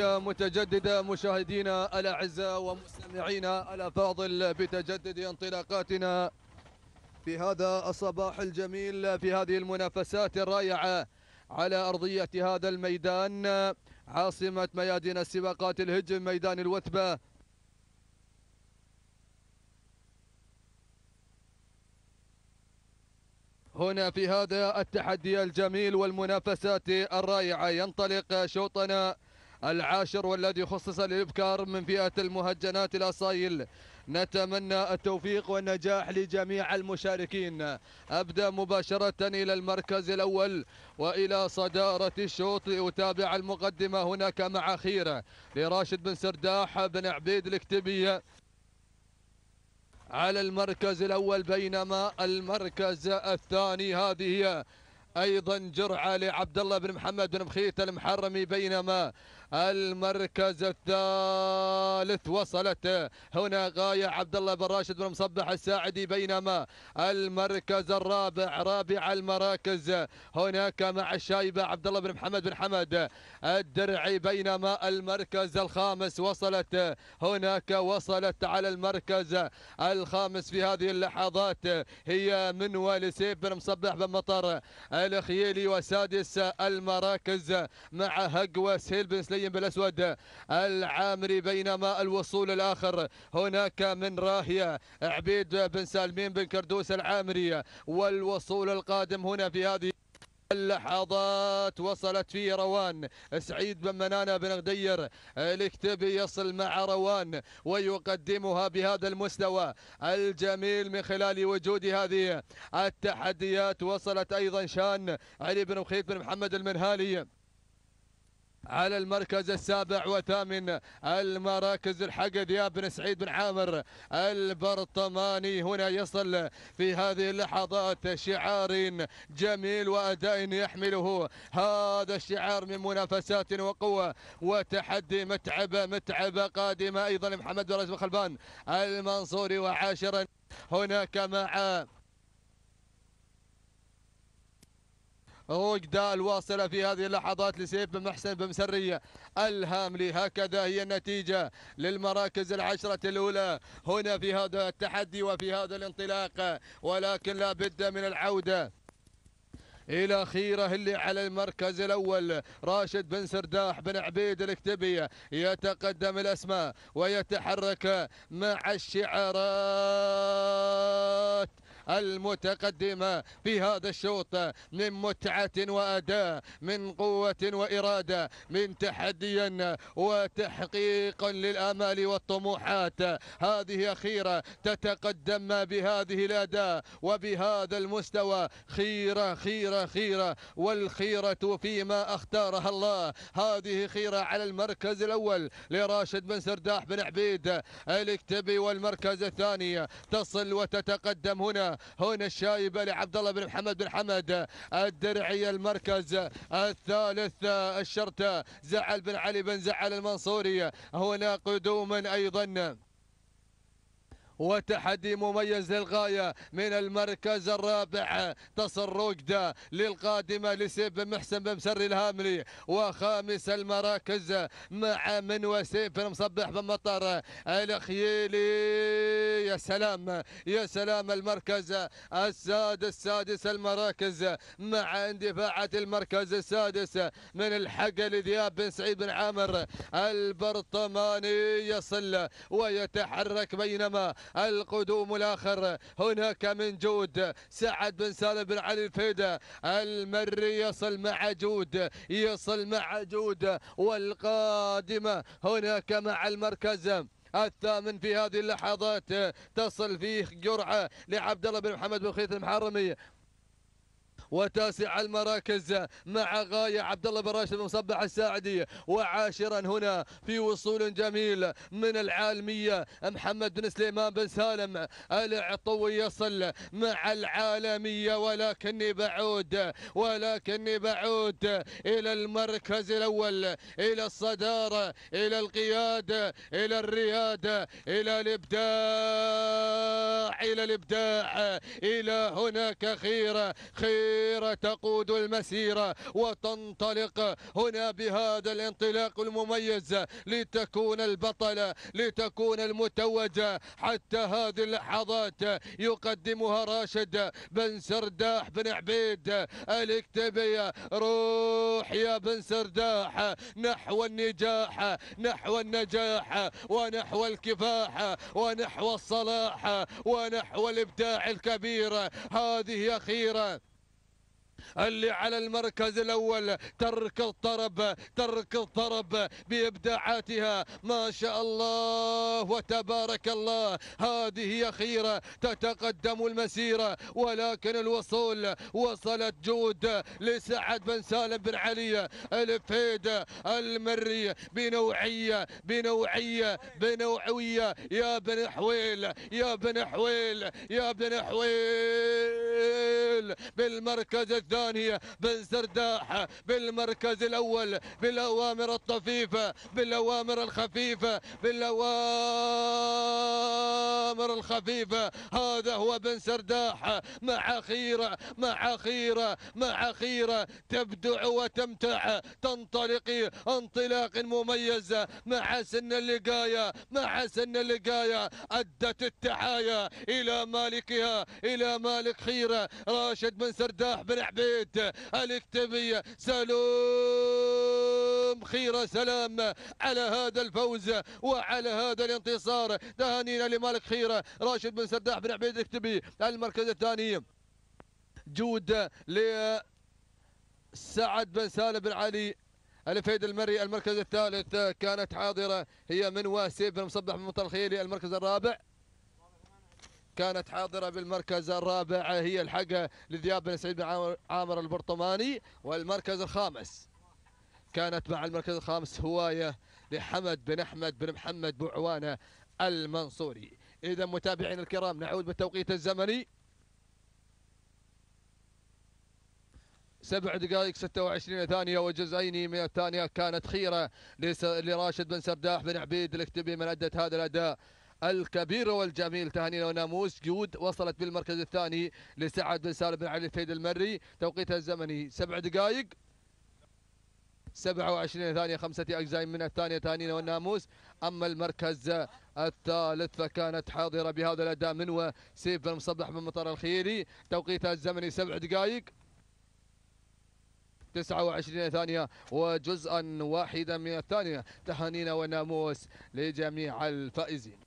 متجددة مشاهدينا الأعزاء ومستمعينا الأفاضل بتجدد انطلاقاتنا في هذا الصباح الجميل في هذه المنافسات الرائعة على أرضية هذا الميدان عاصمة ميادين السباقات الهجم ميدان الوثبة هنا في هذا التحدي الجميل والمنافسات الرائعة ينطلق شوطنا العاشر والذي خصص للإبكار من فئة المهجنات الأصايل نتمنى التوفيق والنجاح لجميع المشاركين أبدأ مباشرة إلى المركز الأول وإلى صدارة الشوط لأتابع المقدمة هناك مع خيرة لراشد بن سرداح بن عبيد الكتبية على المركز الأول بينما المركز الثاني هذه هي ايضا جرعه لعبد الله بن محمد بن بخيت المحرمي بينما المركز الثالث وصلت هنا غاية عبد الله بن راشد بن مصبح الساعدي بينما المركز الرابع رابع المراكز هناك مع الشايبة عبد الله بن محمد بن حمد الدرعي بينما المركز الخامس وصلت هناك وصلت على المركز الخامس في هذه اللحظات هي منوال سيف بن مصبح بن مطر الخيلي وسادس المراكز مع هقوة سيل بن سليم المزين بالأسود العامري بينما الوصول الآخر هناك من راهية عبيد بن سالمين بن كردوس العامري والوصول القادم هنا في هذه اللحظات وصلت فيه روان سعيد بن منانة بن غدير الكتبي يصل مع روان ويقدمها بهذا المستوى الجميل من خلال وجود هذه التحديات وصلت أيضا شان علي بن مخيط بن محمد المنهالي على المركز السابع وثامن المراكز الحقد يا بن سعيد بن عامر البرطماني هنا يصل في هذه اللحظات شعار جميل وأداء يحمله هذا الشعار من منافسات وقوة وتحدي متعبة متعبة قادمة أيضا لمحمد بن خلبان المنصوري وعاشرا هناك مع ركدة الواصلة في هذه اللحظات لسيف بن محسن بن مسرية الهاملي هكذا هي النتيجة للمراكز العشرة الأولى هنا في هذا التحدي وفي هذا الانطلاق ولكن لا بد من العودة الى خيره اللي على المركز الاول راشد بن سرداح بن عبيد الاكتبي يتقدم الاسماء ويتحرك مع الشعارات المتقدمة في هذا الشوط من متعة وأداء من قوة وإرادة من تحديا وتحقيقا للآمال والطموحات هذه أخيرة تتقدم بهذه الأداء وبهذا المستوى خيرة خيرة خيرة والخيرة فيما اختارها الله هذه خيرة على المركز الأول لراشد بن سرداح بن عبيد الكتبي والمركز الثاني تصل وتتقدم هنا هنا الشايبه لعبد الله بن محمد بن حمد الدرعي المركز الثالث الشرطه زعل بن علي بن زعل المنصوري هنا قدوما ايضا وتحدي مميز للغاية من المركز الرابع تصل روكدا للقادمة لسيف محسن بن مسري الهاملي وخامس المراكز مع من وسيف بن مصبح بن مطر الخيلي يا سلام يا سلام المركز السادس سادس المراكز مع اندفاعة المركز السادس من الحق لذياب بن سعيد بن عامر البرطماني يصل ويتحرك بينما القدوم الاخر هناك من جود سعد بن سالم بن علي الفيدة المري يصل مع جود يصل مع جود والقادمة هناك مع المركز الثامن في هذه اللحظات تصل فيه جرعه لعبد الله بن محمد بن خيث المحرمي وتاسع المراكز مع غاية عبد الله بن راشد مصبح الساعدي وعاشرا هنا في وصول جميل من العالمية محمد بن سليمان بن سالم العطوي يصل مع العالمية ولكني بعود ولكني بعود إلى المركز الأول إلى الصدارة إلى القيادة إلى الريادة إلى الإبداع إلى الإبداع إلى هناك خير خير الكبيرة تقود المسيرة وتنطلق هنا بهذا الانطلاق المميز لتكون البطلة لتكون المتوجة حتى هذه اللحظات يقدمها راشد بن سرداح بن عبيد الاكتبية روح يا بن سرداح نحو النجاح نحو النجاح ونحو الكفاح ونحو الصلاح ونحو الابداع الكبير هذه أخيرة اللي على المركز الأول ترك الطرب ترك الطرب بإبداعاتها ما شاء الله وتبارك الله هذه أخيرة تتقدم المسيرة ولكن الوصول وصلت جود لسعد بن سالم بن علي الفيد المري بنوعية بنوعية بنوعية يا بن حويل يا بن حويل يا بن حويل بالمركز الثاني بن سرداح بالمركز الأول بالأوامر الطفيفة بالأوامر الخفيفة بالأوامر الخفيفة هذا هو بن سرداح مع خيرة مع خيرة مع خيرة تبدع وتمتع تنطلق انطلاق مميز مع سن اللقاية مع سن اللقاية أدت التحايا إلى مالكها إلى مالك خيرة راشد راشد من سرداح بن عبيد الكتبي سلام خيره سلام على هذا الفوز وعلى هذا الانتصار تهانينا لمالك خيره راشد بن سرداح بن عبيد الكتبي المركز الثاني جود ل سعد بن سالم بن علي الفيد المري المركز الثالث كانت حاضرة هي من واسيب بن مصبح بن مطر الخيلي المركز الرابع كانت حاضرة بالمركز الرابع هي الحقة لذياب بن سعيد بن عامر البرطماني والمركز الخامس كانت مع المركز الخامس هواية لحمد بن أحمد بن محمد بوعوانة المنصوري إذا متابعين الكرام نعود بالتوقيت الزمني سبع دقائق 26 ثانية وجزئين من الثانية كانت خيرة لراشد بن سرداح بن عبيد الاكتبي من أدت هذا الأداء الكبير والجميل تهانينا وناموس جود وصلت بالمركز الثاني لسعد بن سالم بن علي الفيد المري توقيتها الزمني سبع دقائق 27 ثانية خمسة أجزاء من الثانية تهانينا والناموس أما المركز الثالث فكانت حاضرة بهذا الأداء من وسيف بن مصبح من مطار الخيري توقيتها الزمني سبع دقائق 29 ثانية وجزءا واحدا من الثانية تهانينا والناموس لجميع الفائزين